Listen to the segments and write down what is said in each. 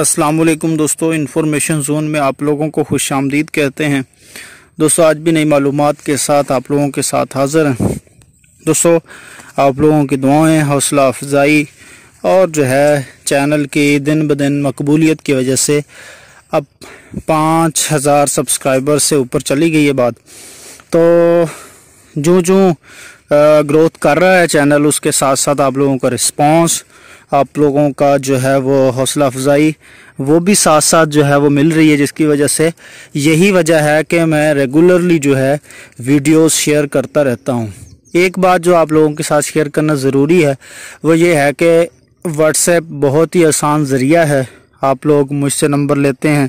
असलकम दोस्तों information zone में आप लोगों को खुश आमदीद कहते हैं दोस्तों आज भी नई मालूम के साथ आप लोगों के साथ हाज़िर हैं दोस्तों आप लोगों की दुआएं हौसला अफजाई और जो है चैनल की दिन ब दिन मकबूलियत की वजह से अब पाँच हज़ार सब्सक्राइबर से ऊपर चली गई ये बात तो जो जो ग्रोथ कर रहा है चैनल उसके साथ साथ आप लोगों का रिस्पॉन्स आप लोगों का जो है वो हौसला अफजाई वो भी साथ साथ जो है वो मिल रही है जिसकी वजह से यही वजह है कि मैं रेगुलरली जो है वीडियोस शेयर करता रहता हूँ एक बात जो आप लोगों के साथ शेयर करना ज़रूरी है वो ये है कि व्हाट्सएप बहुत ही आसान ज़रिया है आप लोग मुझसे नंबर लेते हैं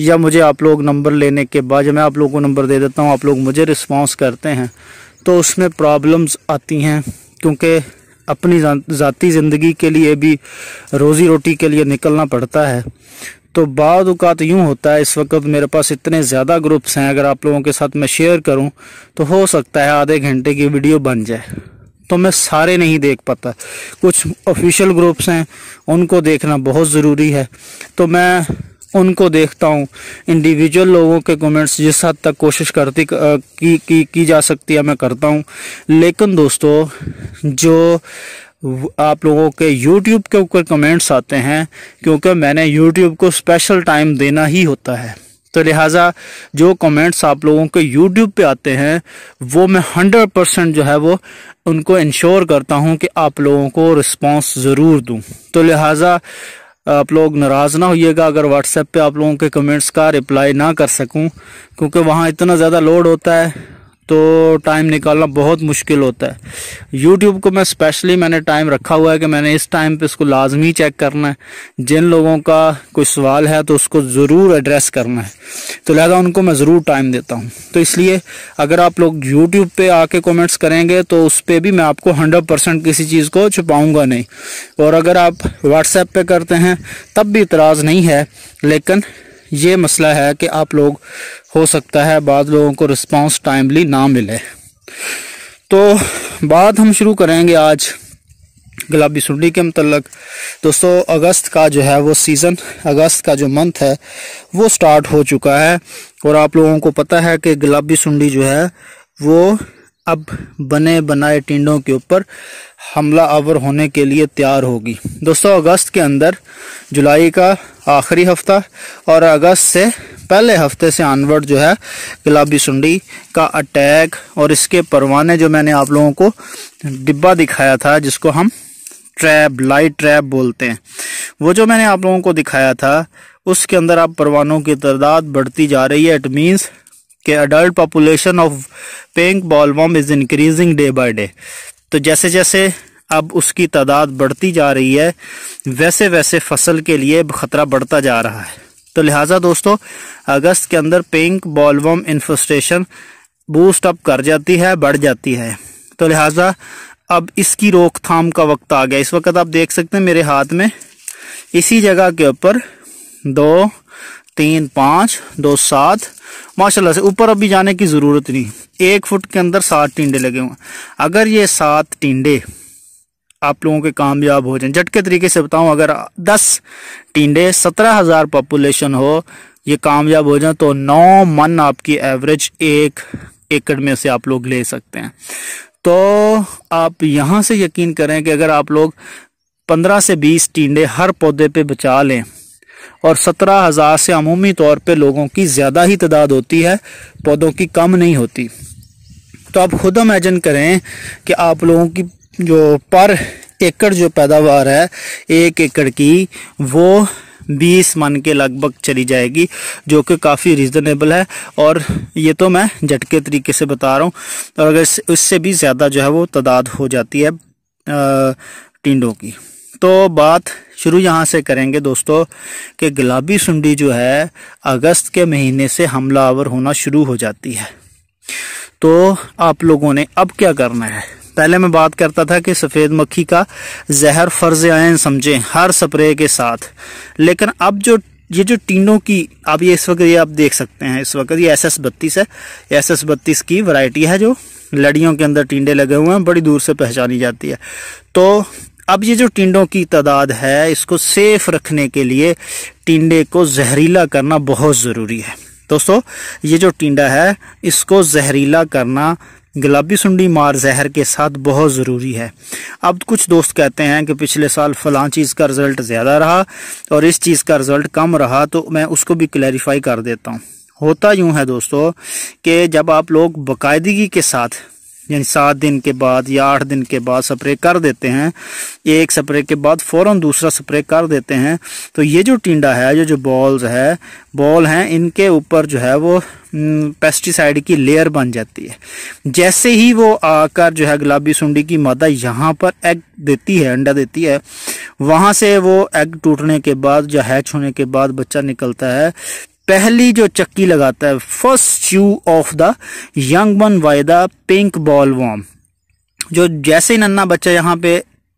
या मुझे आप लोग नंबर लेने के बाद जब मैं आप लोगों को नंबर दे देता हूँ आप लोग मुझे रिस्पॉन्स करते हैं तो उसमें प्रॉब्लम्स आती हैं क्योंकि अपनी ज़ाती ज़िंदगी के लिए भी रोज़ी रोटी के लिए निकलना पड़ता है तो बाद अवत यूँ होता है इस वक्त मेरे पास इतने ज़्यादा ग्रुप्स हैं अगर आप लोगों के साथ मैं शेयर करूँ तो हो सकता है आधे घंटे की वीडियो बन जाए तो मैं सारे नहीं देख पाता कुछ ऑफिशियल ग्रुप्स हैं उनको देखना बहुत ज़रूरी है तो मैं उनको देखता हूँ इंडिविजुअल लोगों के कमेंट्स जिस हद तक कोशिश करती की की की जा सकती है मैं करता हूँ लेकिन दोस्तों जो आप लोगों के YouTube के ऊपर कमेंट्स आते हैं क्योंकि मैंने YouTube को स्पेशल टाइम देना ही होता है तो लिहाजा जो कमेंट्स आप लोगों के यूट्यूब पे आते हैं वो मैं हंड्रेड परसेंट जो है वो उनको इंश्योर करता हूँ कि आप लोगों को रिस्पांस ज़रूर दूँ तो लिहाजा आप लोग नाराज़ ना होइएगा अगर व्हाट्सएप पे आप लोगों के कमेंट्स का रिप्लाई ना कर सकूं क्योंकि वहाँ इतना ज़्यादा लोड होता है तो टाइम निकालना बहुत मुश्किल होता है यूट्यूब को मैं स्पेशली मैंने टाइम रखा हुआ है कि मैंने इस टाइम पे इसको लाजमी चेक करना है जिन लोगों का कोई सवाल है तो उसको ज़रूर एड्रेस करना है तो लिहाजा उनको मैं ज़रूर टाइम देता हूँ तो इसलिए अगर आप लोग यूट्यूब पर आके कॉमेंट्स करेंगे तो उस पर भी मैं आपको हंड्रेड परसेंट किसी चीज़ को छुपाऊँगा नहीं और अगर आप व्हाट्सएप पर करते हैं तब भी इतराज़ नहीं है लेकिन ये मसला है कि आप लोग हो सकता है बाद लोगों को रिस्पांस टाइमली ना मिले तो बात हम शुरू करेंगे आज गुलाबी सुंडी के मतलब दोस्तों अगस्त का जो है वो सीज़न अगस्त का जो मंथ है वो स्टार्ट हो चुका है और आप लोगों को पता है कि गुलाबी सुंडी जो है वो अब बने बनाए टिंडों के ऊपर हमला आवर होने के लिए तैयार होगी दोस्तों अगस्त के अंदर जुलाई का आखिरी हफ्ता और अगस्त से पहले हफ्ते से आनवर्ड जो है गुलाबी सुंडी का अटैक और इसके परवाने जो मैंने आप लोगों को डिब्बा दिखाया था जिसको हम ट्रैप लाइट ट्रैप बोलते हैं वो जो मैंने आप लोगों को दिखाया था उसके अंदर आप परवानों की तादाद बढ़ती जा रही है इट मीन्स कि adult population of pink bollworm is increasing day by day तो जैसे जैसे अब उसकी तादाद बढ़ती जा रही है वैसे वैसे फसल के लिए ख़तरा बढ़ता जा रहा है तो लिहाजा दोस्तों अगस्त के अंदर pink bollworm infestation boost up कर जाती है बढ़ जाती है तो लिहाजा अब इसकी रोकथाम का वक्त आ गया इस वक्त आप देख सकते हैं मेरे हाथ में इसी जगह के ऊपर दो तीन पाँच दो सात माशाल्लाह से ऊपर अभी जाने की ज़रूरत नहीं एक फुट के अंदर सात टिंडे लगे हुए अगर ये सात टिंडे आप लोगों के कामयाब हो जाए झटके तरीके से बताऊं अगर दस टिंडे सत्रह हज़ार पॉपुलेशन हो ये कामयाब हो जाए तो नौ मन आपकी एवरेज एक एकड़ में से आप लोग ले सकते हैं तो आप यहां से यकीन करें कि अगर आप लोग पंद्रह से बीस टिंडे हर पौधे पे बचा लें और सत्रह हज़ार से अमूमी तौर पे लोगों की ज़्यादा ही तादाद होती है पौधों की कम नहीं होती तो आप खुद इमेजन करें कि आप लोगों की जो पर एकड़ जो पैदावार है एक एकड़ की वो बीस मन के लगभग चली जाएगी जो कि काफ़ी रीज़नेबल है और ये तो मैं झटके तरीके से बता रहा हूँ और अगर उससे भी ज़्यादा जो है वो तादाद हो जाती है टिंडों की तो बात शुरू यहाँ से करेंगे दोस्तों कि गुलाबी सुंडी जो है अगस्त के महीने से हमलावर होना शुरू हो जाती है तो आप लोगों ने अब क्या करना है पहले मैं बात करता था कि सफ़ेद मक्खी का जहर फर्ज आयन समझें हर स्प्रे के साथ लेकिन अब जो ये जो टीनों की आप ये इस वक्त ये आप देख सकते हैं इस वक्त ये एस एस बत्तीस है एस एस बत्तीस की वैरायटी है जो लड़ियों के अंदर टींडे लगे हुए हैं बड़ी दूर से पहचानी जाती है तो अब ये जो टिंडों की तादाद है इसको सेफ रखने के लिए टिंडे को जहरीला करना बहुत ज़रूरी है दोस्तों ये जो टिंडा है इसको जहरीला करना गुलाबी सुंडी मार जहर के साथ बहुत ज़रूरी है अब कुछ दोस्त कहते हैं कि पिछले साल फ़लां चीज़ का रिज़ल्ट ज़्यादा रहा और इस चीज़ का रिज़ल्ट कम रहा तो मैं उसको भी क्लैरिफाई कर देता हूँ होता यूँ है दोस्तों कि जब आप लोग बाकायदगी के साथ यानी सात दिन के बाद या आठ दिन के बाद स्प्रे कर देते हैं एक स्प्रे के बाद फौरन दूसरा स्प्रे कर देते हैं तो ये जो टिंडा है ये जो बॉल्स है बॉल हैं इनके ऊपर जो है वो पेस्टिसाइड हम्म, की लेयर बन जाती है जैसे ही वो आकर जो है गुलाबी सुंडी की मादा यहाँ पर एग देती है अंडा देती है वहाँ से वो एग टूटने के बाद या हैच होने के बाद बच्चा निकलता है पहली जो चक्की लगाता है first shoe of the young one by the pink bollworm जो जैसे ही नन्ना बच्चा यहाँ पे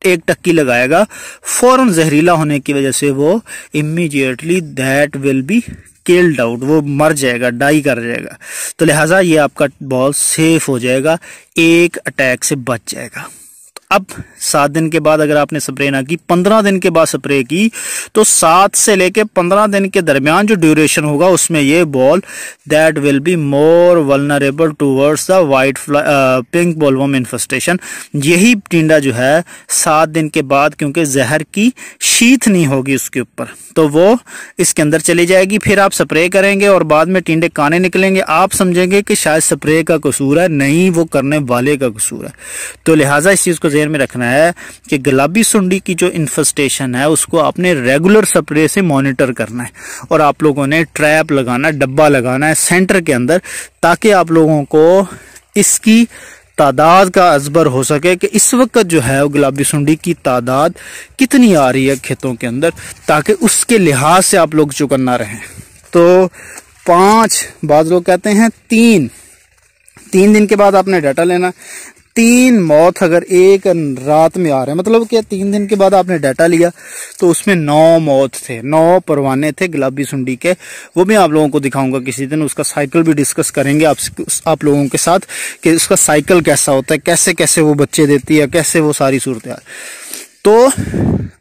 एक टक्की लगाएगा फौरन जहरीला होने की वजह से वो immediately that will be killed out वो मर जाएगा डाई कर जाएगा तो लिहाजा ये आपका बॉल सेफ हो जाएगा एक अटैक से बच जाएगा अब सात दिन के बाद अगर आपने स्प्रे ना की पंद्रह दिन के बाद स्प्रे की तो सात से लेके पंद्रह दिन के दरमियान जो ड्यूरेशन होगा उसमें ये ball that will be more vulnerable towards the white pink bollworm infestation यही टिंडा जो है सात दिन के बाद क्योंकि जहर की शीथ नहीं होगी उसके ऊपर तो वो इसके अंदर चली जाएगी फिर आप स्प्रे करेंगे और बाद में टिंडे काने निकलेंगे आप समझेंगे कि शायद स्प्रे का कसूर है नहीं वो करने वाले का कसूर है तो लिहाजा इस चीज़ को केयर में रखना है कि गुलाबी सुंडी की जो इन्फेस्टेशन है उसको आपने रेगुलर स्प्रे से मॉनिटर करना है और आप लोगों ने ट्रैप लगाना है डब्बा लगाना है सेंटर के अंदर ताकि आप लोगों को इसकी तादाद का अजबर हो सके कि इस वक्त जो है गुलाबी सुंडी की तादाद कितनी आ रही है खेतों के अंदर ताकि उसके लिहाज से आप लोग चुकन ना रहें तो पांच बाद लोग कहते हैं तीन तीन दिन के बाद आपने डाटा लेना तीन मौत अगर एक रात में आ रहे हैं मतलब क्या तीन दिन के बाद आपने डाटा लिया तो उसमें नौ मौत थे नौ परवाने थे गुलाबी सुंडी के वो भी आप लोगों को दिखाऊंगा किसी दिन उसका साइकिल भी डिस्कस करेंगे आप आप लोगों के साथ कि उसका साइकिल कैसा होता है कैसे कैसे वो बच्चे देती है कैसे वो सारी सूरत तो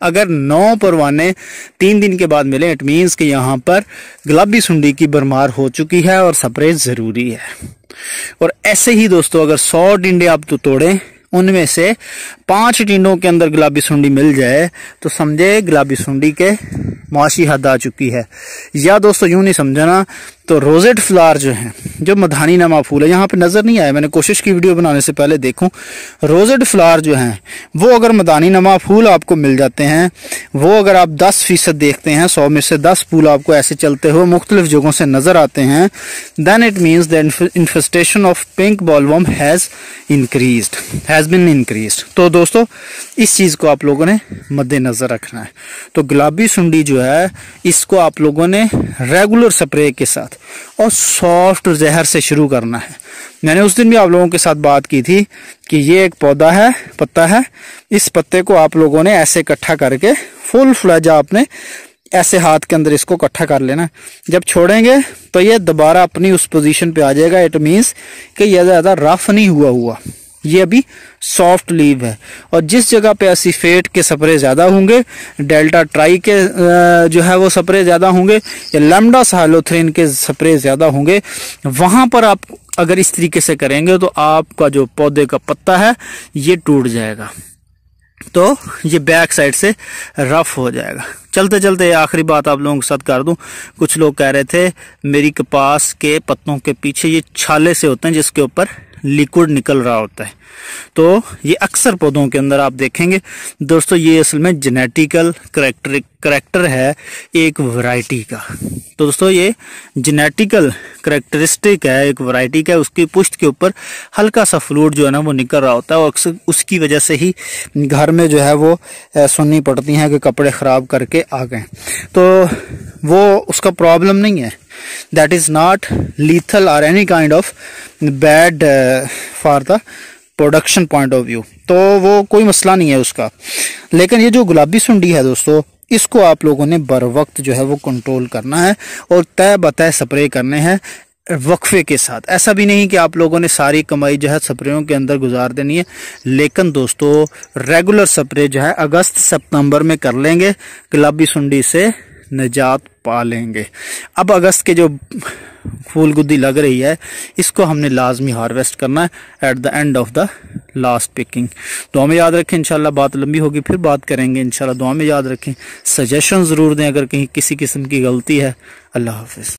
अगर नौ परवाने तीन दिन के बाद मिले इट मीन्स कि यहाँ पर गुलाबी सुंडी की बरमार हो चुकी है और स्प्रे ज़रूरी है और ऐसे ही दोस्तों अगर सौ टिंडे आप तो तोड़ें उनमें से पांच टिंडों के अंदर गुलाबी सुंडी मिल जाए तो समझे गुलाबी सुंडी के मुआशी हद आ चुकी है या दोस्तों यूं नहीं समझना तो रोजेड फ्लावर जो है जो मधानी नमा फूल है यहाँ पे नज़र नहीं आया मैंने कोशिश की वीडियो बनाने से पहले देखूं रोजेड फ्लावर जो है वो अगर मदानी नमा फूल आपको मिल जाते हैं वो अगर आप 10 फीसद देखते हैं 100 में से 10 फूल आपको ऐसे चलते हुए मुख्तलिफ जगहों से नज़र आते हैं then it means the infestation of pink bollworm has increase has been increase तो दोस्तों इस चीज़ को आप लोगों ने मद्देनज़र रखना है तो गुलाबी सुंडी जो है इसको आप लोगों ने रेगुलर स्प्रे के साथ साथ और सॉफ्ट जहर से शुरू करना है मैंने उस दिन भी आप लोगों के साथ बात की थी कि ये एक पौधा है पत्ता है इस पत्ते को आप लोगों ने ऐसे इकट्ठा करके फुल फ्लैजा आपने ऐसे हाथ के अंदर इसको इकट्ठा कर लेना जब छोड़ेंगे तो ये दोबारा अपनी उस पोजीशन पे आ जाएगा इट मीन्स कि यह ज़्यादा रफ नहीं हुआ हुआ ये अभी सॉफ्ट लीव है और जिस जगह पे असीफेट के सप्रे ज़्यादा होंगे डेल्टा ट्राई के जो है वो सप्रे ज़्यादा होंगे या लेमडा सालोथ्रेन के सप्रे ज़्यादा होंगे वहाँ पर आप अगर इस तरीके से करेंगे तो आपका जो पौधे का पत्ता है ये टूट जाएगा तो ये बैक साइड से रफ हो जाएगा चलते चलते आखिरी बात आप लोगों के साथ कर दूं कुछ लोग कह रहे थे मेरी कपास के पत्तों के पीछे ये छाले से होते हैं जिसके ऊपर लिक्विड निकल रहा होता है तो ये अक्सर पौधों के अंदर आप देखेंगे दोस्तों ये असल में जेनेटिकल करेक्टर करेक्टर है एक वैरायटी का तो दोस्तों ये जेनेटिकल करेक्टरिस्टिक है एक वैरायटी का उसकी पुष्ट के ऊपर हल्का सा फ्लूड जो है ना वो निकल रहा होता है और अक्सर उसकी वजह से ही घर में जो है वो सुननी पड़ती हैं कि कपड़े ख़राब करके आ गए तो वो उसका प्रॉब्लम नहीं है that is not lethal or any kind of bad uh, for the production point of view तो वो कोई मसला नहीं है उसका लेकिन ये जो गुलाबी सुंडी है दोस्तों इसको आप लोगों ने बर वक्त जो है वो कंट्रोल करना है और तय बतय स्प्रे करने हैं वक्फे के साथ ऐसा भी नहीं कि आप लोगों ने सारी कमाई जो है स्प्रेयों के अंदर गुजार देनी है लेकिन दोस्तों रेगुलर स्प्रे जो है अगस्त सितंबर में कर लेंगे गुलाबी सुंडी से निजात पा लेंगे अब अगस्त के जो फूल गुद्दी लग रही है इसको हमने लाजमी हार्वेस्ट करना है at the end of the last picking दुआ में याद रखें इंशाल्लाह बात लंबी होगी फिर बात करेंगे इंशाल्लाह दुआ में याद रखें सजेशन ज़रूर दें अगर कहीं किसी किस्म की गलती है अल्लाह हाफिज़